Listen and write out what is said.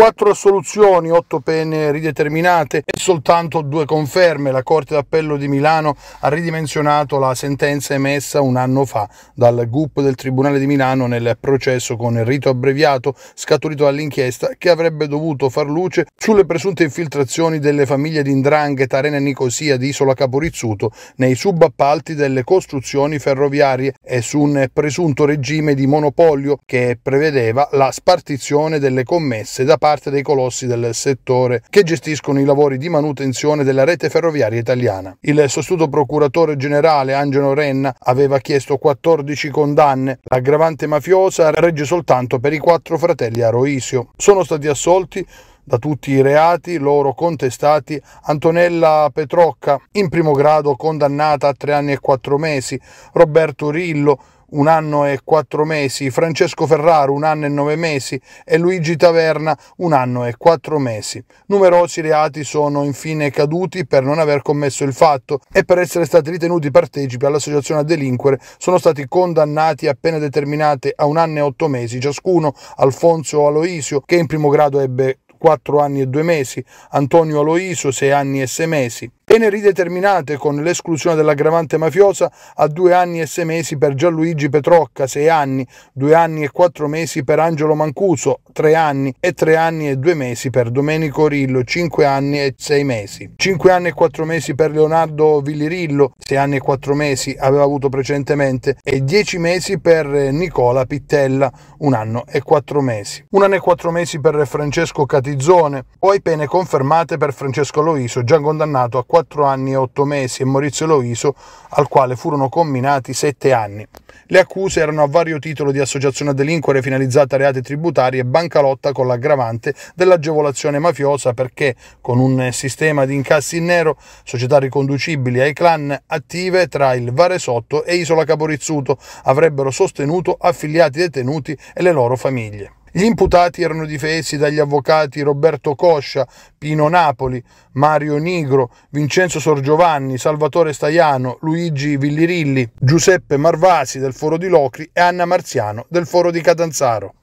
4 assoluzioni, 8 pene rideterminate e soltanto due conferme. La Corte d'Appello di Milano ha ridimensionato la sentenza emessa un anno fa dal GUP del Tribunale di Milano nel processo con il rito abbreviato scaturito dall'inchiesta che avrebbe dovuto far luce sulle presunte infiltrazioni delle famiglie di Indrangheta, Arena Nicosia di Isola Caporizzuto nei subappalti delle costruzioni ferroviarie e su un presunto regime di monopolio che prevedeva la spartizione delle commesse da parte parte dei colossi del settore che gestiscono i lavori di manutenzione della rete ferroviaria italiana. Il sostituto procuratore generale Angelo Renna aveva chiesto 14 condanne, l'aggravante mafiosa regge soltanto per i quattro fratelli a Roisio. Sono stati assolti da tutti i reati loro contestati Antonella Petrocca, in primo grado condannata a tre anni e quattro mesi, Roberto Rillo, un anno e quattro mesi, Francesco Ferraro un anno e nove mesi e Luigi Taverna un anno e quattro mesi. Numerosi reati sono infine caduti per non aver commesso il fatto e per essere stati ritenuti partecipi all'associazione a delinquere sono stati condannati a pene determinate a un anno e otto mesi ciascuno Alfonso Aloisio che in primo grado ebbe 4 anni e 2 mesi, Antonio Aloisio 6 anni e 6 mesi, Pene rideterminate con l'esclusione dell'aggravante mafiosa a due anni e sei mesi per Gianluigi Petrocca, sei anni, due anni e quattro mesi per Angelo Mancuso, tre anni e tre anni e due mesi per Domenico Rillo, cinque anni e sei mesi. Cinque anni e quattro mesi per Leonardo Villirillo, sei anni e quattro mesi aveva avuto precedentemente, e dieci mesi per Nicola Pittella, un anno e quattro mesi. Un anno e quattro mesi per Francesco Catizzone, poi pene confermate per Francesco Loiso, già condannato a quattro 4 anni e 8 mesi e Maurizio Loiso, al quale furono comminati 7 anni. Le accuse erano a vario titolo di associazione a delinquere finalizzata a reati tributari e bancalotta con l'aggravante dell'agevolazione mafiosa perché, con un sistema di incassi in nero, società riconducibili ai clan attive tra il Varesotto e Isola Caporizzuto avrebbero sostenuto affiliati detenuti e le loro famiglie. Gli imputati erano difesi dagli avvocati Roberto Coscia, Pino Napoli, Mario Nigro, Vincenzo Sorgiovanni, Salvatore Staiano, Luigi Villirilli, Giuseppe Marvasi del Foro di Locri e Anna Marziano del Foro di Catanzaro.